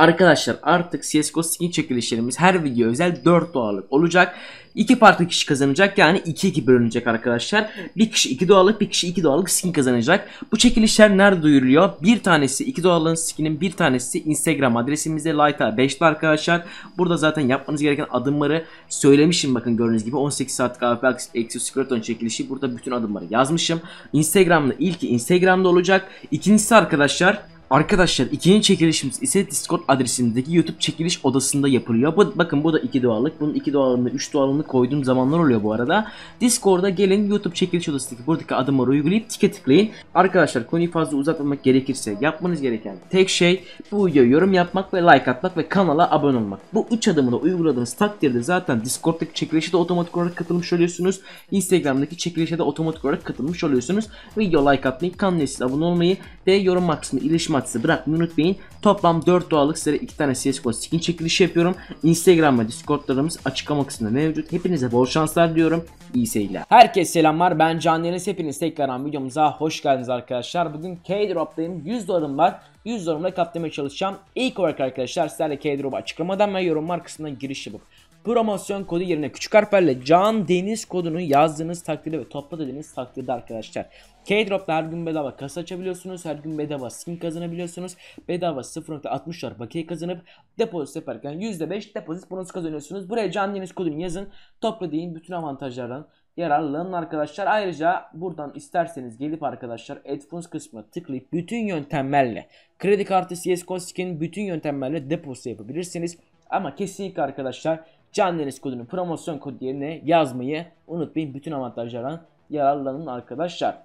Arkadaşlar artık CSGO skin çekilişlerimiz her video özel 4 dolarlık olacak. 2 farklı kişi kazanacak yani 2 2 bölünecek arkadaşlar. Bir kişi 2 dolarlık bir kişi 2 dolarlık skin kazanacak. Bu çekilişler nerede duyuruluyor? Bir tanesi 2 dolarlığın skinin bir tanesi Instagram adresimizde Lighta 5 arkadaşlar. Burada zaten yapmanız gereken adımları söylemişim bakın gördüğünüz gibi 18 saatlik AFP Exius Scroton çekilişi burada bütün adımları yazmışım. Instagram'da ilki Instagram'da olacak. İkincisi arkadaşlar Arkadaşlar ikinci çekilişimiz ise Discord adresindeki YouTube çekiliş odasında yapılıyor. bakın bu da iki doğallık. Bunun iki doğallığını, üç doğallığını koyduğum zamanlar oluyor bu arada. Discord'a gelin YouTube çekiliş odasındaki buradaki adımları uygulayıp tike tıklayın. Arkadaşlar konuyu fazla uzatmamak gerekirse yapmanız gereken tek şey bu videoya yorum yapmak ve like atmak ve kanala abone olmak. Bu üç adımı da uyguladığınız takdirde zaten Discord'daki çekilişe de otomatik olarak katılmış oluyorsunuz. Instagram'daki çekilişe de otomatik olarak katılmış oluyorsunuz. Video like atmayı, kanala abone olmayı ve yorum maksimum ilişme partisi bırakmayı unutmayın. Toplam 4 doğallık sıra 2 tane CSGO skin çekilişi yapıyorum. Instagram ve Discord'larımız açıklama kısmında mevcut. Hepinize bol şanslar diyorum. İyi seyirler. Herkes selamlar. Ben Can Deniz. Hepiniz tekrardan videomuza hoş geldiniz arkadaşlar. Bugün K-Drop'tayım. 100 dolarım var. 100 yorumla kaplamaya çalışacağım. İlk olarak arkadaşlar sizlerle K-Drop'u açıklamadan ve yorumlar kısmından giriş yapıp promosyon kodu yerine küçük harflerle Can Deniz kodunu yazdığınız takdirde ve topladığınız takdirde arkadaşlar K-Drop'ta her gün bedava kasa açabiliyorsunuz. Her gün bedava skin kazanabiliyorsunuz. Bedava 0.60 dolar bakiye kazanıp depozit yaparken %5 depozit bonus kazanıyorsunuz. Buraya Can Deniz kodunu yazın. Topladığın bütün avantajlardan yararlanın arkadaşlar. Ayrıca buradan isterseniz gelip arkadaşlar AdFunds kısmına tıklayıp bütün yöntemlerle kredi kartı CSGO skin bütün yöntemlerle deposu yapabilirsiniz. Ama kesinlikle arkadaşlar Canleniz kodunu promosyon kodu yerine yazmayı unutmayın. Bütün avantajlardan yararlanın arkadaşlar.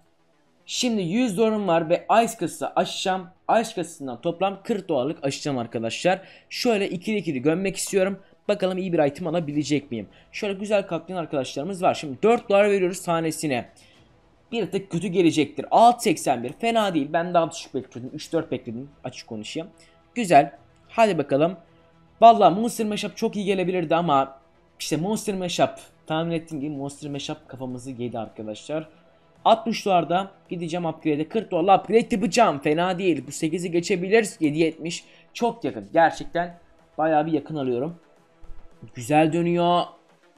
Şimdi 100 dolarım var ve ice kasası açacağım. Ice kasasından toplam 40 dolarlık açacağım arkadaşlar. Şöyle ikili ikili gömmek istiyorum. Bakalım iyi bir item alabilecek miyim? Şöyle güzel kalktığın arkadaşlarımız var. Şimdi 4 dolar veriyoruz sahnesine. Bir tık kötü gelecektir. 6.81 fena değil. Ben daha düşük bekliyordum. 3-4 bekledim açık konuşayım. Güzel. Hadi bakalım. Valla Monster Mashup çok iyi gelebilirdi ama işte Monster Mashup tahmin ettiğim gibi Monster Mashup kafamızı yedi arkadaşlar. 60 dolarda gideceğim upgrade'e 40 dolarla upgrade yapacağım fena değil bu 8'i geçebilir 7.70 çok yakın gerçekten baya bir yakın alıyorum. Güzel dönüyor.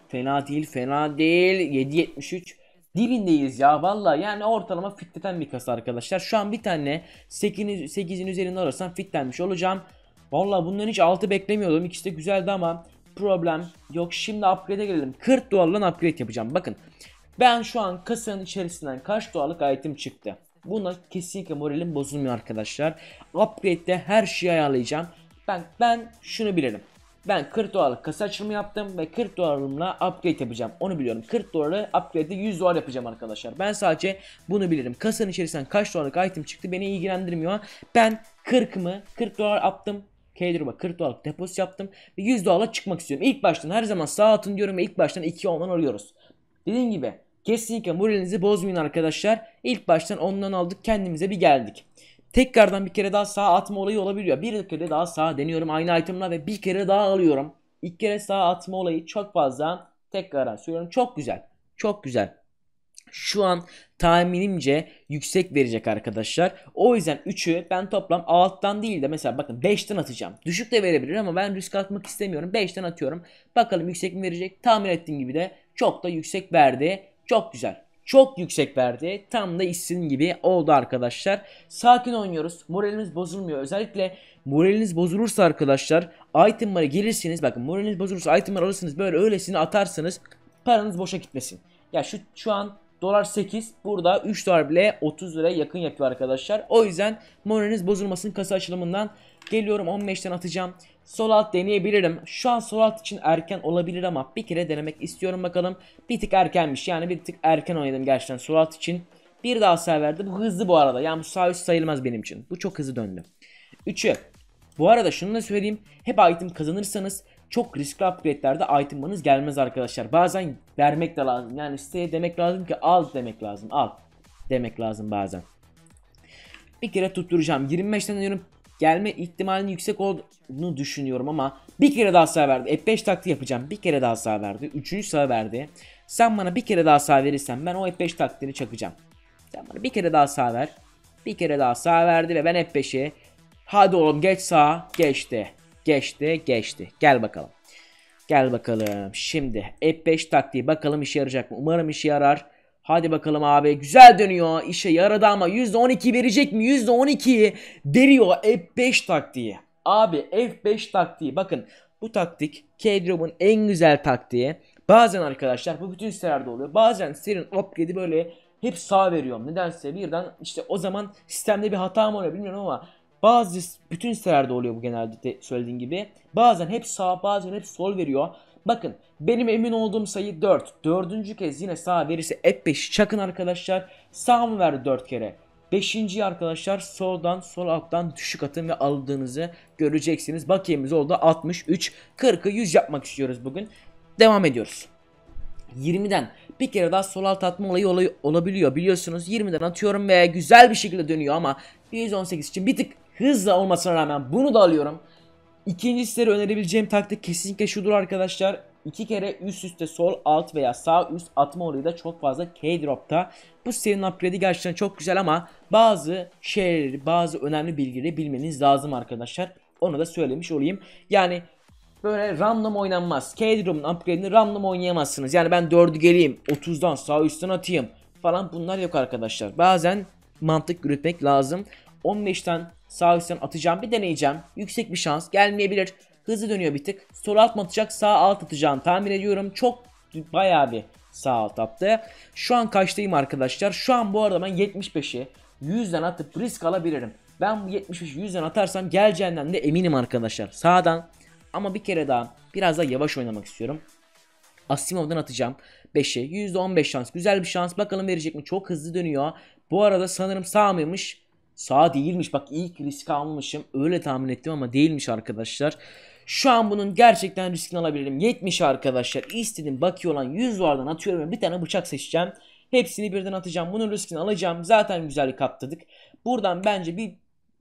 Fena değil fena değil. 7.73 dibindeyiz ya vallahi yani ortalama fitleten bir kasa arkadaşlar. Şu an bir tane 8'in 8'in üzerinde arasam fitlenmiş olacağım. Valla bundan hiç 6 beklemiyordum. İkisi de güzeldi ama problem yok. Şimdi upgrade'e gelelim. 40 dolarla upgrade yapacağım. Bakın ben şu an kasanın içerisinden kaç dolarlık item çıktı. Buna kesinlikle moralim bozulmuyor arkadaşlar. Upgrade'de her şeyi ayarlayacağım. Ben ben şunu bilirim. Ben 40 dolarlık kasa açılımı yaptım ve 40 dolarımla upgrade yapacağım. Onu biliyorum. 40 doları upgrade'de 100 dolar yapacağım arkadaşlar. Ben sadece bunu bilirim. Kasanın içerisinden kaç dolarlık item çıktı beni ilgilendirmiyor. Ben 40'ımı 40 dolar yaptım. K-Drop'a 40 dolarlık depos yaptım ve 100 dolarla çıkmak istiyorum. İlk baştan her zaman sağ atın diyorum ve ilk baştan 2 ondan alıyoruz. Dediğim gibi kesinlikle moralinizi bozmayın arkadaşlar. İlk baştan ondan aldık kendimize bir geldik. Tekrardan bir kere daha sağ atma olayı olabiliyor. Bir kere daha sağ deniyorum aynı itemla ve bir kere daha alıyorum. İlk kere sağ atma olayı çok fazla tekrar söylüyorum. Çok güzel. Çok güzel. Şu an tahminimce yüksek verecek arkadaşlar. O yüzden 3'ü ben toplam alttan değil de mesela bakın 5'ten atacağım. Düşük de verebilir ama ben risk atmak istemiyorum. 5'ten atıyorum. Bakalım yüksek mi verecek? Tahmin ettiğim gibi de çok da yüksek verdi. Çok güzel. Çok yüksek verdi. Tam da isim gibi oldu arkadaşlar. Sakin oynuyoruz. Moralimiz bozulmuyor. Özellikle moraliniz bozulursa arkadaşlar itemlara gelirsiniz. Bakın moraliniz bozulursa itemlar alırsınız. Böyle öylesini atarsınız. Paranız boşa gitmesin. Ya şu şu an dolar 8 burada 3 dolar bile 30 liraya yakın yapıyor arkadaşlar. O yüzden moraliniz bozulmasın kasa açılımından geliyorum 15'ten atacağım. Sol alt deneyebilirim. Şu an sol alt için erken olabilir ama bir kere denemek istiyorum bakalım. Bir tık erkenmiş yani bir tık erken oynadım gerçekten sol alt için. Bir daha sağ verdi. Bu hızlı bu arada. Yani bu sağ üst sayılmaz benim için. Bu çok hızlı döndü. 3'ü. Bu arada şunu da söyleyeyim. Hep item kazanırsanız çok riskli upgrade'lerde item'ınız gelmez arkadaşlar. Bazen vermek de lazım. Yani siteye demek lazım ki al demek lazım. Al demek lazım bazen. Bir kere tutturacağım. 25 deniyorum gelme ihtimalinin yüksek olduğunu düşünüyorum ama bir kere daha sağ verdi. F5 taktiği yapacağım. Bir kere daha sağ verdi. Üçüncü sağ verdi. Sen bana bir kere daha sağ verirsen ben o F5 taktiğini çakacağım. Sen bana bir kere daha sağ ver. Bir kere daha sağ verdi ve ben F5'i hadi oğlum geç sağa geçti. Geçti geçti. Gel bakalım. Gel bakalım. Şimdi F5 taktiği bakalım işe yarayacak mı? Umarım işe yarar. Hadi bakalım abi güzel dönüyor işe yaradı ama %12 verecek mi? %12 veriyor F5 taktiği. Abi F5 taktiği bakın bu taktik K-Drop'un en güzel taktiği. Bazen arkadaşlar bu bütün sitelerde oluyor. Bazen sitenin upgrade'i böyle hep sağ veriyorum. Nedense birden işte o zaman sistemde bir hata mı oluyor bilmiyorum ama bazı bütün sitelerde oluyor bu genelde söylediğim gibi. Bazen hep sağ bazen hep sol veriyor. Bakın benim emin olduğum sayı 4. Dördüncü kez yine sağ verirse hep 5 çakın arkadaşlar. Sağ mı verdi 4 kere? Beşinciyi arkadaşlar soldan sol alttan düşük atın ve aldığınızı göreceksiniz. Bakiyemiz oldu 63. 40'ı 100 yapmak istiyoruz bugün. Devam ediyoruz. 20'den bir kere daha sol alt atma olayı olay olabiliyor biliyorsunuz. 20'den atıyorum ve güzel bir şekilde dönüyor ama 118 için bir tık hızla olmasına rağmen bunu da alıyorum. İkinci sizlere önerebileceğim taktik kesinlikle şudur arkadaşlar. İki kere üst üste sol alt veya sağ üst atma olayı da çok fazla K-Drop'ta. Bu serinin upgrade'i gerçekten çok güzel ama bazı şeyleri bazı önemli bilgileri bilmeniz lazım arkadaşlar. Onu da söylemiş olayım. Yani böyle random oynanmaz. K-Drop'un upgrade'ini random oynayamazsınız. Yani ben 4'ü geleyim 30'dan sağ üstten atayım falan bunlar yok arkadaşlar. Bazen mantık yürütmek lazım. 15'ten Sağ üstten atacağım bir deneyeceğim. Yüksek bir şans gelmeyebilir. Hızlı dönüyor bir tık. Sol alt mı atacak sağ alt atacağını tahmin ediyorum. Çok bayağı bir sağ alt attı. Şu an kaçtayım arkadaşlar. Şu an bu arada ben 75'i 100'den atıp risk alabilirim. Ben bu 75'i 100'den atarsam geleceğinden de eminim arkadaşlar. Sağdan ama bir kere daha biraz daha yavaş oynamak istiyorum. Asimov'dan atacağım 5'i. %15 şans. Güzel bir şans. Bakalım verecek mi? Çok hızlı dönüyor. Bu arada sanırım sağ mıymış? Sağ değilmiş. Bak ilk risk almışım. Öyle tahmin ettim ama değilmiş arkadaşlar. Şu an bunun gerçekten riskini alabilirim. 70 arkadaşlar. İstediğim baki olan 100 vardan atıyorum. Bir tane bıçak seçeceğim. Hepsini birden atacağım. Bunun riskini alacağım. Zaten güzellik kaptadık. Buradan bence bir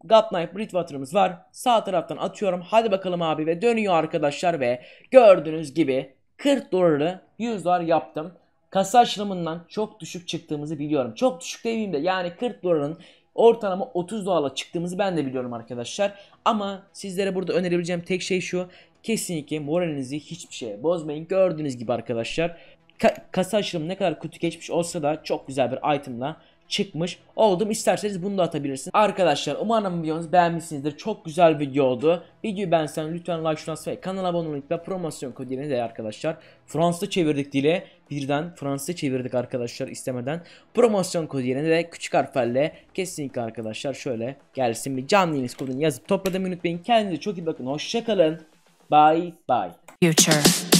God Knife Bridgewater'ımız var. Sağ taraftan atıyorum. Hadi bakalım abi ve dönüyor arkadaşlar ve gördüğünüz gibi 40 doları 100 dolar yaptım. Kasa açılımından çok düşük çıktığımızı biliyorum. Çok düşük demeyeyim de yani 40 doların Ortalama 30 doğala çıktığımızı ben de biliyorum arkadaşlar. Ama sizlere burada önerebileceğim tek şey şu. Kesinlikle moralinizi hiçbir şeye bozmayın. Gördüğünüz gibi arkadaşlar. Ka kasa açılımı ne kadar kötü geçmiş olsa da çok güzel bir itemla çıkmış oldum. İsterseniz bunu da atabilirsiniz. Arkadaşlar umarım videomuzu beğenmişsinizdir. Çok güzel video oldu. Videoyu beğensen lütfen like şurası ve kanala abone olmayı ve promosyon kodu yerine de arkadaşlar. Fransızca çevirdik dile. Birden Fransızca çevirdik arkadaşlar istemeden. Promosyon kodu yerine de küçük harflerle kesinlikle arkadaşlar şöyle gelsin bir canlı yayınız kodunu yazıp topladım unutmayın. Kendinize çok iyi bakın. Hoşçakalın. Bye bye. Future.